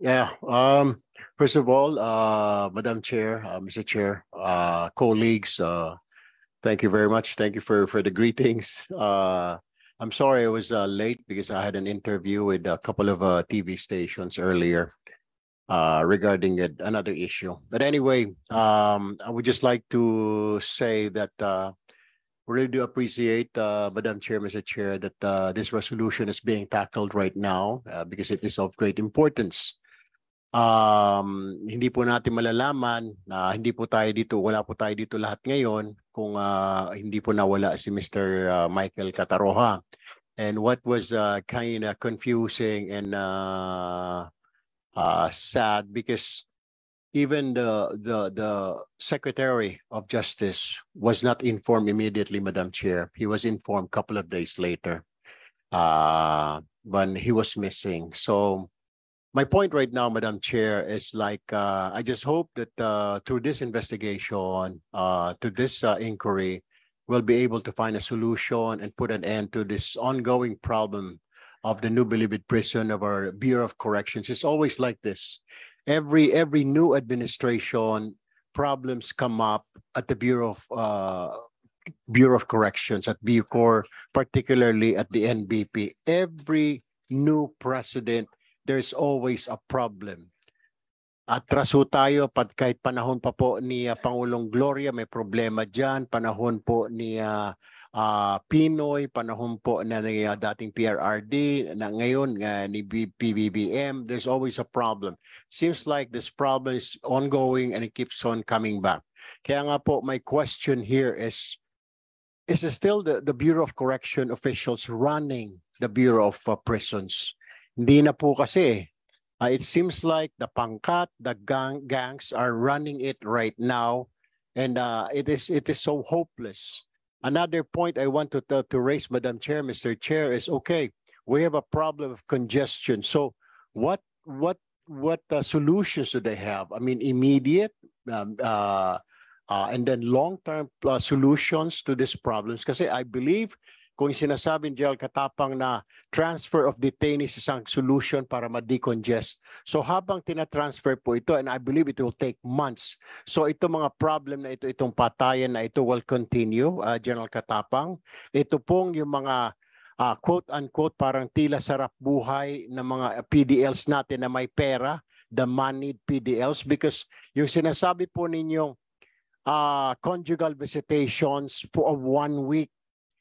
Yeah. Um, first of all, uh, Madam Chair, uh, Mr. Chair, uh, colleagues, uh, thank you very much. Thank you for, for the greetings. Uh, I'm sorry I was uh, late because I had an interview with a couple of uh, TV stations earlier uh, regarding another issue. But anyway, um, I would just like to say that uh, really do appreciate, uh, Madam Chair, Mr. Chair, that uh, this resolution is being tackled right now uh, because it is of great importance um, hindi po natin malalaman na hindi po tayo dito, wala po tayo dito lahat ngayon kung uh, hindi po nawala si Mr. Uh, ah, Michael Kataroha. And what was uh, kind of confusing and uh, uh, sad because even the the the Secretary of Justice was not informed immediately, Madam Chair. He was informed a couple of days later uh, when he was missing. So my point right now, Madam Chair, is like uh, I just hope that uh, through this investigation, uh, to this uh, inquiry, we'll be able to find a solution and put an end to this ongoing problem of the New Bilibid prison of our Bureau of Corrections. It's always like this. Every every new administration problems come up at the Bureau of uh, Bureau of Corrections at BUCOR, particularly at the NBP. Every new president there's always a problem. Atras tayo pag kahit panahon pa po ni uh, Pangulong Gloria may problema diyan, panahon po ni uh, uh, Pinoy, panahon po na ni uh, dating PRRD, na ngayon uh, ni PBBM, there's always a problem. Seems like this problem is ongoing and it keeps on coming back. Kaya nga po my question here is is it still the, the Bureau of Correction officials running the Bureau of uh, Prisons? Hindi na po kasi. Uh, it seems like the pangkat, the gang gangs are running it right now and uh, it is it is so hopeless. Another point I want to, to, to raise, Madam Chair, Mr. Chair, is okay, we have a problem of congestion. So what what what uh, solutions do they have? I mean, immediate um, uh, uh, and then long-term uh, solutions to these problems. Because I believe kung sinasabi ni Gerald Katapang na transfer of detainees is ang solution para ma-decongest. So habang tinatransfer po ito, and I believe it will take months, so ito mga problem na ito, itong patayan na ito will continue, uh, General Katapang. Ito pong yung mga uh, quote-unquote parang tila sarap buhay ng mga PDLs natin na may pera, the moneyed PDLs, because yung sinasabi po ninyong uh, conjugal visitations for one week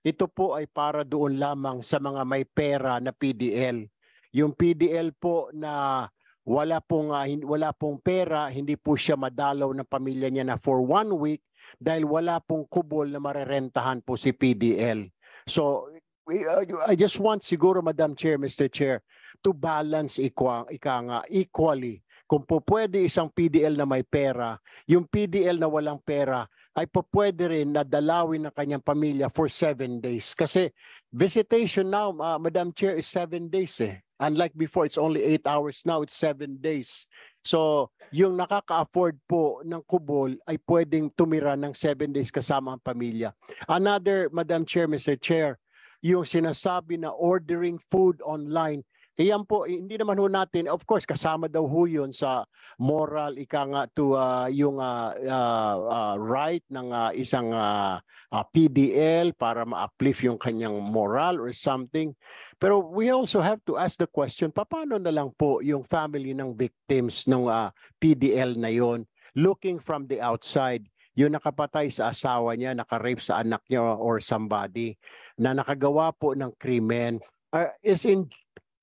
ito po ay para doon lamang sa mga may pera na PDL. Yung PDL po na wala pong uh, wala pong pera, hindi po siya madalaw ng pamilya niya na for one week dahil wala pong kubol na marerentahan po si PDL. So uh, I just want siguro Madam Chair, Mr. Chair, to balance equal, ika nga, equally. Kung po pwede isang PDL na may pera, yung PDL na walang pera, ay papwede rin na dalawin ng kanyang pamilya for seven days. Kasi visitation now, uh, Madam Chair, is seven days eh. Unlike before, it's only eight hours. Now it's seven days. So yung nakaka-afford po ng kubol ay pwedeng tumira ng seven days kasama ang pamilya. Another, Madam Chair, Mr. Chair, yung sinasabi na ordering food online – Iyan po, hindi naman ho natin, of course, kasama daw ho yun sa moral, ika nga, to uh, yung uh, uh, right ng uh, isang uh, uh, PDL para ma-uplift yung kanyang moral or something. Pero we also have to ask the question, paano na lang po yung family ng victims ng uh, PDL na yon looking from the outside? yung nakapatay sa asawa niya, naka-rape sa anak niya or somebody na nakagawa po ng krimen uh, is in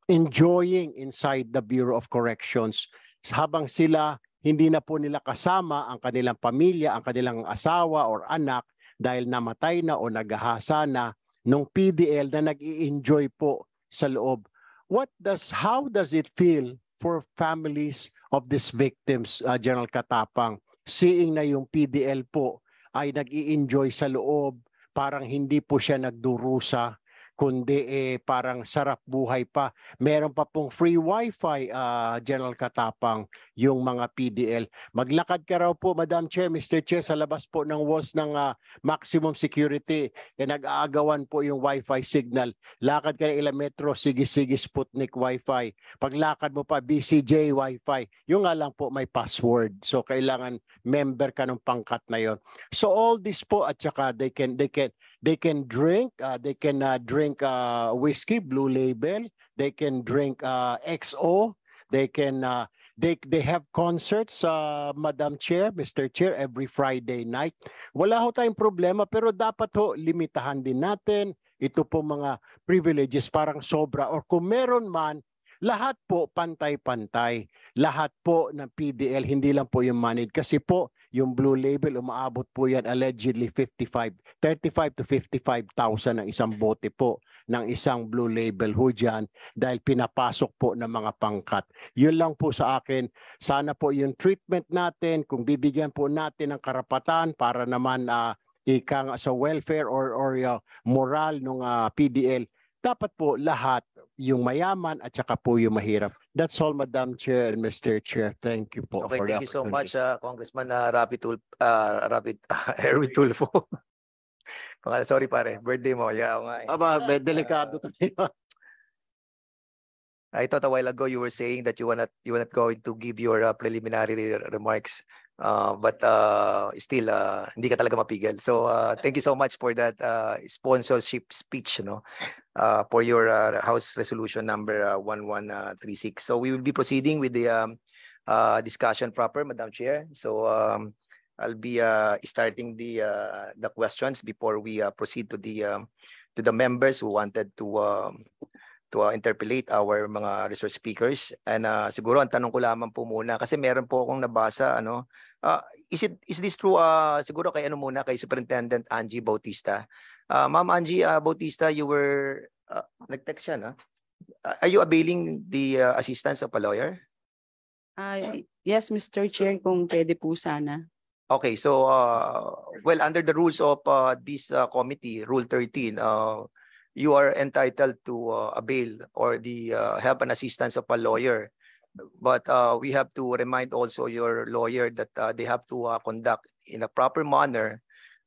enjoying inside the Bureau of Corrections habang sila hindi na po nila kasama ang kanilang pamilya, ang kanilang asawa or anak dahil namatay na o naghahasa na nung PDL na nag-i-enjoy po sa loob. What does how does it feel for families of these victims, uh, General Katapang, seeing na yung PDL po ay nag-i-enjoy sa loob, parang hindi po siya nagdurusa kundi eh, parang sarap buhay pa. Meron pa pong free wifi, uh, General Katapang, yung mga PDL. Maglakad ka raw po, Madam Che, Mr. Che, sa labas po ng walls ng uh, maximum security. E nag-aagawan po yung wifi signal. Lakad ka na ilang metro, sige-sige Sputnik wifi. Paglakad mo pa, BCJ wifi. Yung nga lang po may password. So kailangan member ka ng pangkat na yon. So all this po at saka they can they can They can drink, uh, they can uh, drink uh, whiskey, Blue Label. They can drink uh, XO. They can, uh, they, they have concerts, uh, Madam Chair, Mr. Chair, every Friday night. Wala ho tayong problema pero dapat ho limitahan din natin ito po mga privileges parang sobra or kung meron man, lahat po pantay-pantay. Lahat po ng PDL, hindi lang po yung manid. Kasi po, yung blue label, umaabot po yan allegedly 55, 35 to 55,000 ang isang bote po ng isang blue label ho dyan dahil pinapasok po ng mga pangkat. Yun lang po sa akin. Sana po yung treatment natin, kung bibigyan po natin ng karapatan para naman uh, ah, ikang sa welfare or, or uh, moral ng uh, ah, PDL, dapat po lahat yung mayaman at saka po yung mahirap. That's all, Madam Chair and Mr. Chair. Thank you po. Okay, for thank you so much, uh, Congressman uh, Rapid, Tul- uh, Rapid uh, Erwin Tulfo. Pangalan, sorry pare, birthday mo. Yeah, nga. Eh. Aba, delikado uh, tayo. I thought a while ago you were saying that you were not you were not going to give your uh, preliminary remarks. Uh, but uh, still, uh, hindi ka talaga mapigil. So uh, thank you so much for that uh, sponsorship speech you know, uh, for your uh, House Resolution number uh, 1136. So we will be proceeding with the um, uh, discussion proper, Madam Chair. So um, I'll be uh, starting the uh, the questions before we uh, proceed to the um, to the members who wanted to um, to uh, ah, interpellate our mga resource speakers. And uh, siguro ang tanong ko lamang po muna kasi meron po akong nabasa ano uh, is it is this true uh, siguro kay ano muna kay Superintendent Angie Bautista. Uh, Ma'am Angie uh, Bautista, you were uh, nag siya na. are you availing the uh, assistance of a lawyer? Uh, yes, Mr. Chair, kung pwede po sana. Okay, so uh, well under the rules of uh, this uh, committee, Rule 13, uh, you are entitled to uh, a bail or the uh, help and assistance of a lawyer. But uh, we have to remind also your lawyer that they have to conduct in a proper manner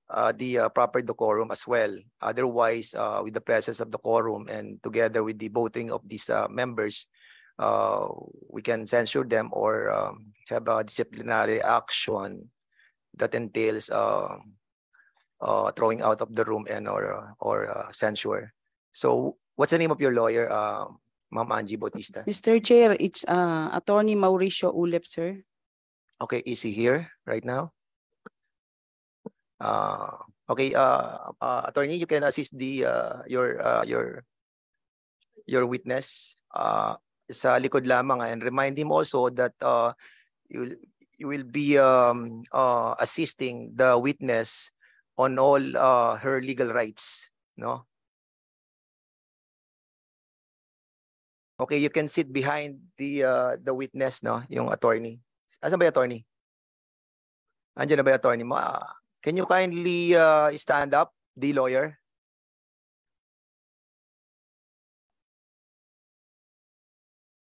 uh, the uh, proper decorum as well. Otherwise, uh, with the presence of the quorum and together with the voting of these members, we can censure them or um, have a disciplinary action that entails throwing out of the room and or or censure. So, what's the name of your lawyer, uh, Ma'am Angie Bautista? Mr. Chair, it's uh, Attorney Mauricio Ulep, sir. Okay, is he here right now? Uh, okay, uh, uh, attorney, you can assist the uh, your uh, your your witness uh, sa likod lamang and remind him also that uh, you you will be um, uh, assisting the witness on all uh, her legal rights, no? Okay, you can sit behind the uh, the witness, no? Yung attorney. Asan ba yung attorney? Andiyan na ba yung attorney mo? Ah, can you kindly uh, stand up, the lawyer?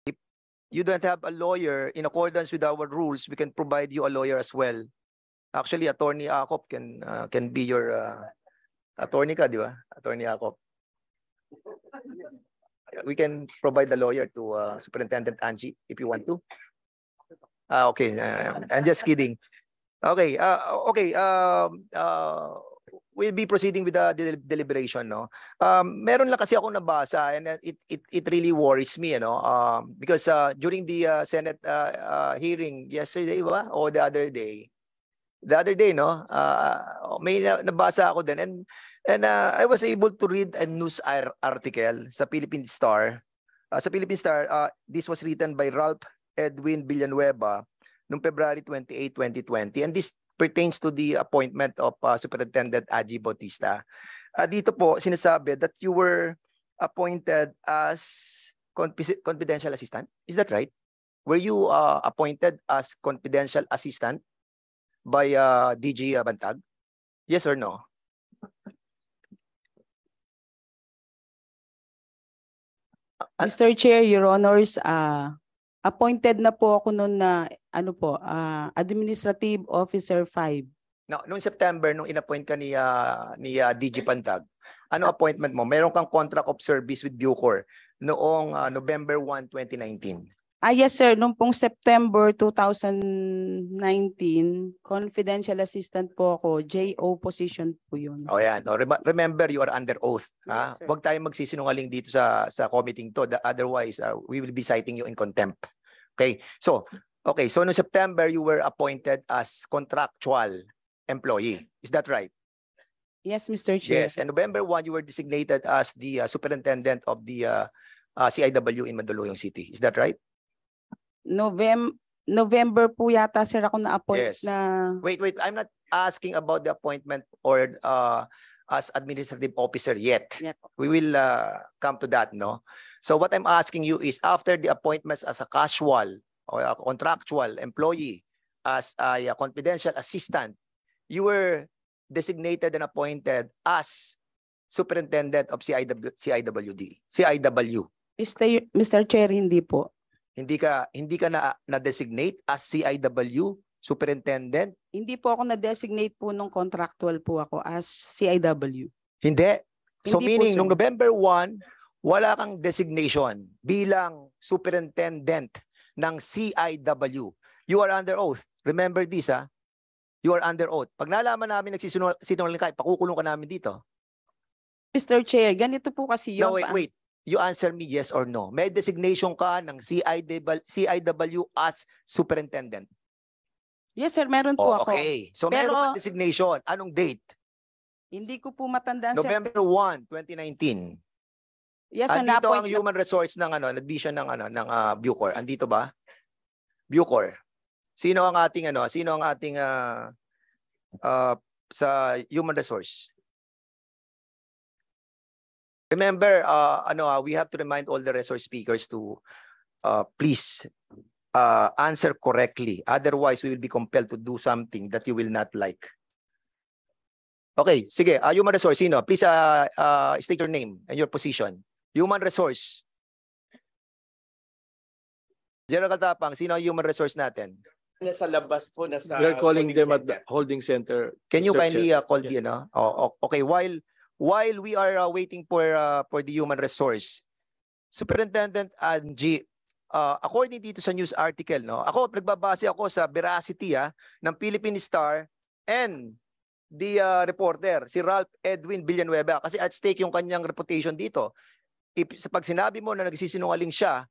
If you don't have a lawyer, in accordance with our rules, we can provide you a lawyer as well. Actually, attorney Akop can uh, can be your uh, attorney ka, di ba? Attorney Akop. we can provide the lawyer to uh, Superintendent Angie if you want to. Uh, okay, uh, I'm just kidding. Okay, uh, okay. Um, uh, we'll be proceeding with the del deliberation, no? Um, meron lang kasi ako nabasa and it it it really worries me, you know, um, because uh, during the uh, Senate uh, uh, hearing yesterday ba or the other day, the other day, no, uh, may nabasa ako din and And uh, I was able to read a news article sa Philippine Star. Uh, sa Philippine Star, uh, this was written by Ralph Edwin Villanueva noong February 28, 2020. And this pertains to the appointment of uh, Superintendent Aji Bautista. Uh, dito po, sinasabi that you were appointed as confidential assistant. Is that right? Were you uh, appointed as confidential assistant by uh, DG Bantag? Yes or no? Uh, Mr. Chair, Your Honors, uh, appointed na po ako noon na ano po, uh, Administrative Officer 5. No, noong September nung inappoint ka ni uh, ni uh, DG Pantag. Ano appointment mo? Meron kang contract of service with Bucor noong uh, November 1, 2019. Ah, yes sir. Noong pong September 2019, confidential assistant po ako. JO position po yun. Oh, yan. No, rem- remember, you are under oath. ha? sir. Huwag tayong magsisinungaling dito sa sa committing to. The- Otherwise, uh, we will be citing you in contempt. Okay? So, okay. So, noong September, you were appointed as contractual employee. Is that right? Yes, Mr. Chair. Yes. And November 1, you were designated as the uh, superintendent of the uh, uh, CIW in Mandaluyong City. Is that right? November November po yata sir ako na-appoint yes. na Wait, wait, I'm not asking about the appointment or uh, as administrative officer yet. yet. We will uh, come to that, no? So what I'm asking you is after the appointments as a casual or a contractual employee as a, a confidential assistant, you were designated and appointed as superintendent of CIW, CIWD, CIW. Mr. Mr. Chair, hindi po. Hindi ka hindi ka na na-designate as CIW superintendent? Hindi po ako na-designate po nung contractual po ako as CIW. Hindi. So hindi meaning po, nung November 1, wala kang designation bilang superintendent ng CIW. You are under oath. Remember this ha? Ah. You are under oath. Pag nalaman namin nagsisinungaling ka, pakukulong ka namin dito. Mr. Chair, ganito po kasi yun. No, wait, wait you answer me yes or no. May designation ka ng CIW, CIW as superintendent. Yes, sir. Meron po oh, ako. Okay. So, Pero, meron ka designation. Anong date? Hindi ko po matandaan, November sir. 1, 2019. Yes, Andito ang human na... resource ng ano, division ng ano, ng uh, Bucor. Andito ba? Bucor. Sino ang ating ano, sino ang ating uh, uh, sa human resource? Remember, uh, ano, uh, we have to remind all the resource speakers to uh, please uh, answer correctly. Otherwise, we will be compelled to do something that you will not like. Okay, sige. Uh, human resource, sino? Please uh, uh, state your name and your position. Human resource. General Katapang, sino human resource natin? Nasa labas po. Nasa We're calling them center. at the holding center. Can you kindly uh, call yes. the, no? Oh, oh, okay, while while we are uh, waiting for uh, for the human resource. Superintendent Angie, uh, according dito sa news article, no, ako nagbabase ako sa veracity ah, ng Philippine Star and the uh, reporter, si Ralph Edwin Villanueva. Kasi at stake yung kanyang reputation dito. If, sa pag sinabi mo na nagsisinungaling siya,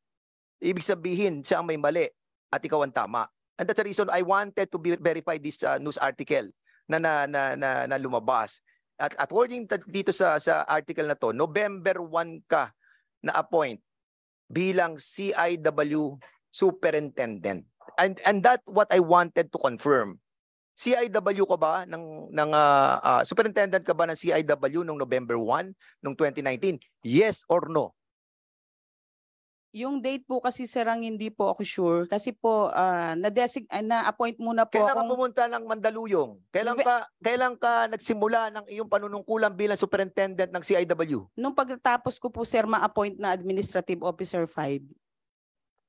ibig sabihin siya ang may mali at ikaw ang tama. And that's the reason I wanted to be, verify this uh, news article na, na, na, na, na lumabas at according dito sa sa article na to, November 1 ka na appoint bilang CIW superintendent. And and that what I wanted to confirm. CIW ka ba ng ng uh, uh, superintendent ka ba ng CIW nung November 1 nung 2019? Yes or no? Yung date po kasi sarang hindi po ako sure kasi po ah, na-desig- ah, na-appoint muna po Kailan ka akong pumunta ng Mandaluyong? Kailan ka, kailan ka nagsimula ng iyong panunungkulan bilang superintendent ng CIW? nung pagtatapos ko po sir ma-appoint na administrative officer 5.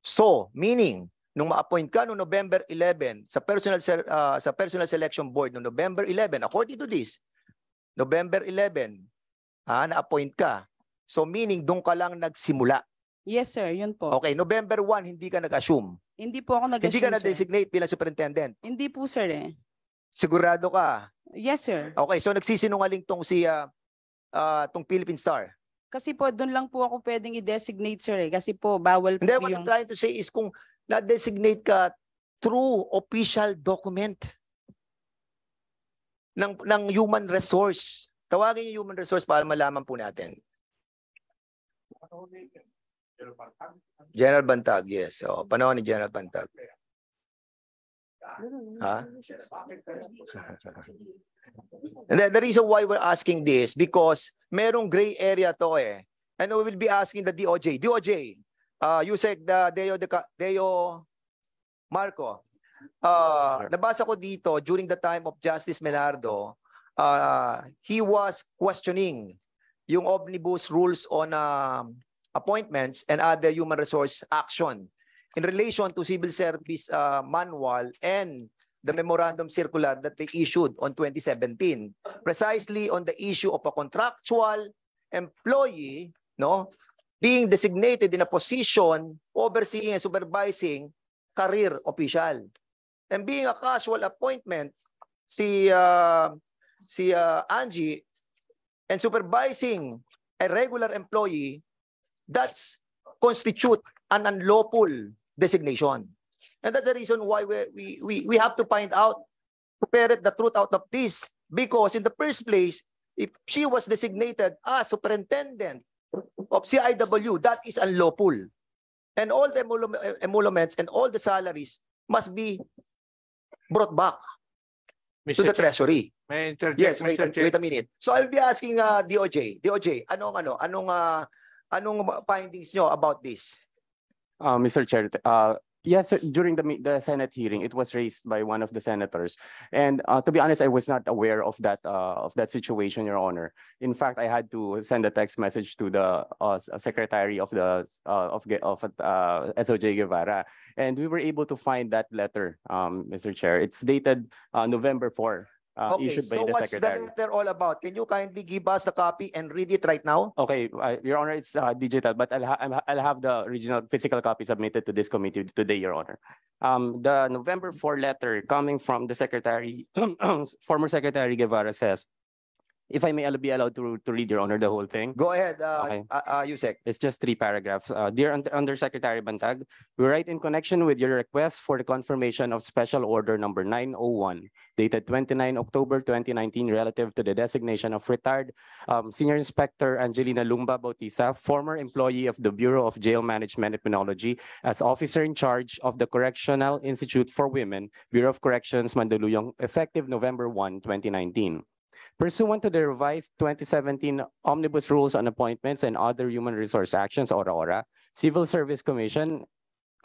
So, meaning, nung ma-appoint ka noong November 11 sa personal se- ah, sa personal selection board noong November 11, according to this, November 11, ah, na-appoint ka. So meaning doon ka lang nagsimula. Yes, sir. Yun po. Okay, November 1, hindi ka nag-assume. Hindi po ako nag-assume, Hindi ka sir. na-designate bilang superintendent. Hindi po, sir eh. Sigurado ka. Yes, sir. Okay, so nagsisinungaling tong si ah, ah, tong Philippine Star. Kasi po, doon lang po ako pwedeng i-designate, sir eh. Kasi po, bawal po Hindi, what I'm trying to say is kung na-designate ka through official document ng, ng human resource. Tawagin yung human resource para malaman po natin. General Bantag, yes. So, hmm. panahon ni General Bantag. Huh? And the, reason why we're asking this because merong gray area to eh. And we will be asking the DOJ. DOJ, uh, you said the Deo, De, Deo Marco, uh, nabasa ko dito during the time of Justice Menardo, uh, he was questioning yung omnibus rules on um, appointments, and other human resource action in relation to Civil Service uh, Manual and the memorandum circular that they issued on 2017 precisely on the issue of a contractual employee no being designated in a position overseeing and supervising career official and being a casual appointment si uh, si uh, Angie and supervising a regular employee That's constitute an unlawful designation. And that's the reason why we, we, we, we have to find out, to ferret the truth out of this. Because in the first place, if she was designated as superintendent of CIW, that is unlawful. And all the emoluments and all the salaries must be brought back Mr. to the Ch Treasury. May yes, Mr. wait, wait a minute. So I'll be asking uh, DOJ, DOJ, anong ano, anong uh, Anong findings nyo about this? Uh, Mr. Chair, uh, yes, during the, the Senate hearing, it was raised by one of the senators. And uh, to be honest, I was not aware of that uh, of that situation, Your Honor. In fact, I had to send a text message to the uh, uh secretary of the uh, of of uh, SOJ Guevara, and we were able to find that letter, um, Mr. Chair. It's dated November 4, uh, Okay, so the what's the letter all about? Can you kindly give us the copy and read it right now? Okay, uh, Your Honor, it's uh, digital, but I'll, ha- I'll have the original physical copy submitted to this committee today, Your Honor. Um, the November 4 letter coming from the secretary, former Secretary Guevara says, if I may be allowed to, to read, Your Honor, the whole thing. Go ahead, uh, okay. uh, uh, Yusek. It's just three paragraphs. Uh, Dear Under Undersecretary Bantag, we write in connection with your request for the confirmation of Special Order Number 901, dated 29 October 2019, relative to the designation of retired um, Senior Inspector Angelina Lumba Bautista, former employee of the Bureau of Jail Management and Penology, as officer in charge of the Correctional Institute for Women, Bureau of Corrections, Mandaluyong, effective November 1, 2019. Pursuant to the revised 2017 Omnibus Rules on Appointments and Other Human Resource Actions, or ORA, Civil Service Commission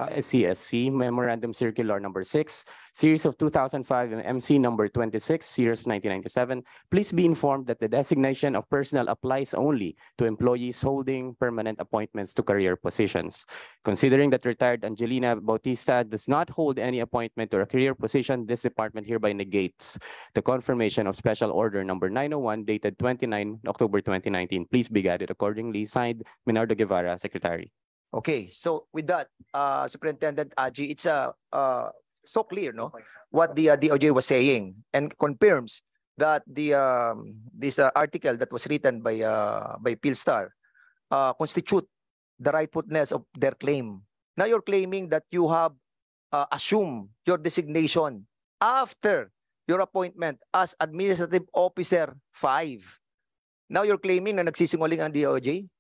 CSC ah, eh, eh, Memorandum Circular Number 6, Series of 2005 and MC Number 26, Series 1997, please be informed that the designation of personnel applies only to employees holding permanent appointments to career positions. Considering that retired Angelina Bautista does not hold any appointment or a career position, this department hereby negates the confirmation of Special Order Number 901 dated 29 October 2019. Please be guided accordingly. Signed, Minardo Guevara, Secretary. Okay, so with that, uh, Superintendent Aji, it's uh, uh, so clear, no, what the uh, DOJ was saying and confirms that the um, this uh, article that was written by uh, by Pilstar uh, constitute the rightfulness of their claim. Now you're claiming that you have uh, assumed your designation after your appointment as Administrative Officer 5. Now you're claiming na nagsisinguling ang DOJ?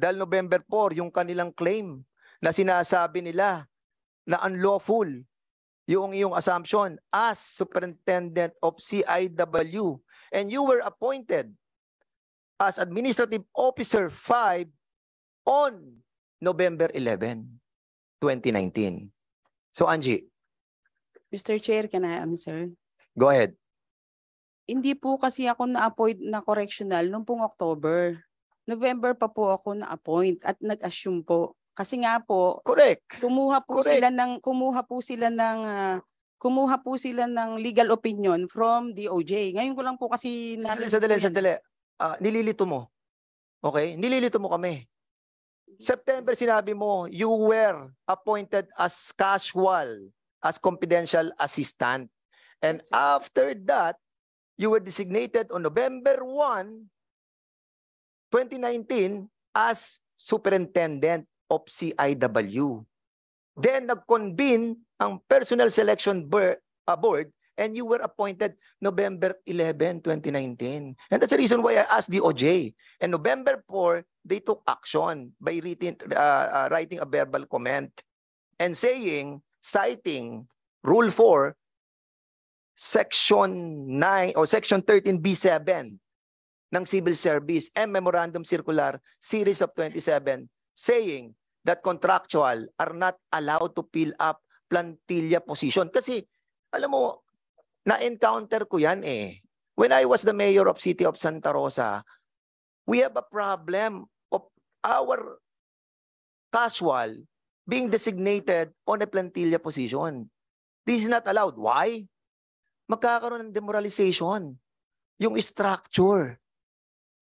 dahil November 4, yung kanilang claim na sinasabi nila na unlawful yung iyong assumption as superintendent of CIW and you were appointed as administrative officer 5 on November 11, 2019. So Angie. Mr. Chair, can I answer? Go ahead. Hindi po kasi ako na-appoint na correctional noong pong October. November pa po ako na-appoint at nag-assume po. Kasi nga po, correct. Kumuha po correct. sila ng kumuha po sila ng uh, kumuha po sila ng legal opinion from DOJ. Ngayon ko lang po kasi Sandali, sandali, sandali. Uh, nililito mo. Okay? Nililito mo kami. September sinabi mo, you were appointed as casual, as confidential assistant. And yes, after that, you were designated on November 1 2019 as Superintendent of CIW. Then nag-convene ang Personal Selection uh, Board and you were appointed November 11, 2019. And that's the reason why I asked the OJ. And November 4, they took action by written, uh, uh, writing a verbal comment and saying, citing Rule 4, Section 9 or Section 13B7 ng Civil Service and Memorandum Circular Series of 27 saying that contractual are not allowed to fill up plantilla position. Kasi, alam mo, na-encounter ko yan eh. When I was the mayor of City of Santa Rosa, we have a problem of our casual being designated on a plantilla position. This is not allowed. Why? Magkakaroon ng demoralization. Yung structure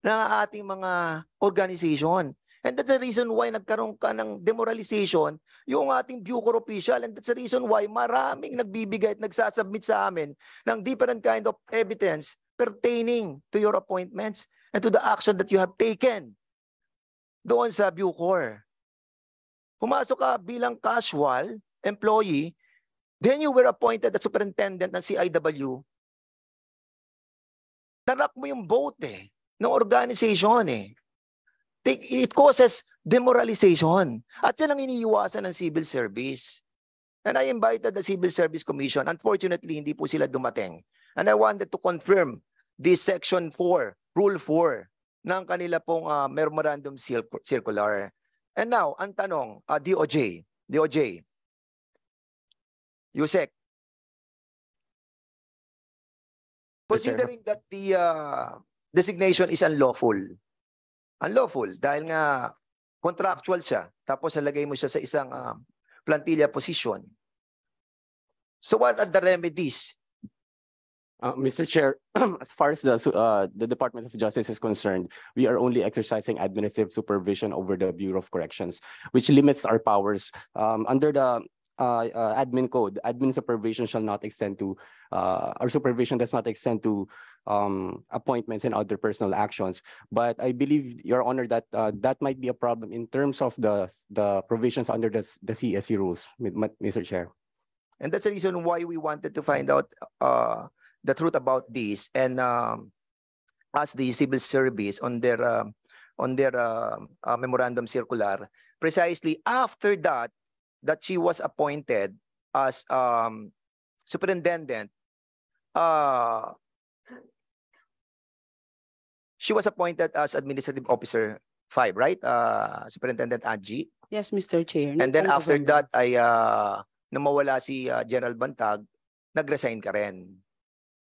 ng ating mga organization. And that's the reason why nagkaroon ka ng demoralization yung ating Bucor official. And that's the reason why maraming nagbibigay at nagsasubmit sa amin ng different kind of evidence pertaining to your appointments and to the action that you have taken doon sa Bucor. Pumasok ka bilang casual employee, then you were appointed as superintendent ng CIW. Tarak mo yung vote eh ng organization eh. It causes demoralization. At yan ang iniiwasan ng civil service. And I invited the Civil Service Commission. Unfortunately, hindi po sila dumating. And I wanted to confirm this Section 4, Rule 4 ng kanila pong uh, Memorandum Circular. And now, ang tanong, uh, ah, DOJ, DOJ, Yusek, considering that the uh, designation is unlawful. Unlawful dahil nga contractual siya. Tapos nalagay mo siya sa isang uh, plantilla position. So what are the remedies? Uh, Mr. Chair, as far as the, uh, the Department of Justice is concerned, we are only exercising administrative supervision over the Bureau of Corrections, which limits our powers. Um, under the Uh, uh, admin code, admin supervision shall not extend to, uh, or supervision does not extend to um, appointments and other personal actions. But I believe, Your Honor, that uh, that might be a problem in terms of the, the provisions under the, the CSE rules, Mr. Chair. And that's the reason why we wanted to find out uh, the truth about this and um, ask the civil service on their um, on their um, memorandum circular. Precisely after that, that she was appointed as um, superintendent, uh, she was appointed as administrative officer five, right? Uh, Superintendent Angie. Yes, Mr. Chair. And then after that, ay uh, namawala si uh, General Bantag, nag-resign ka rin.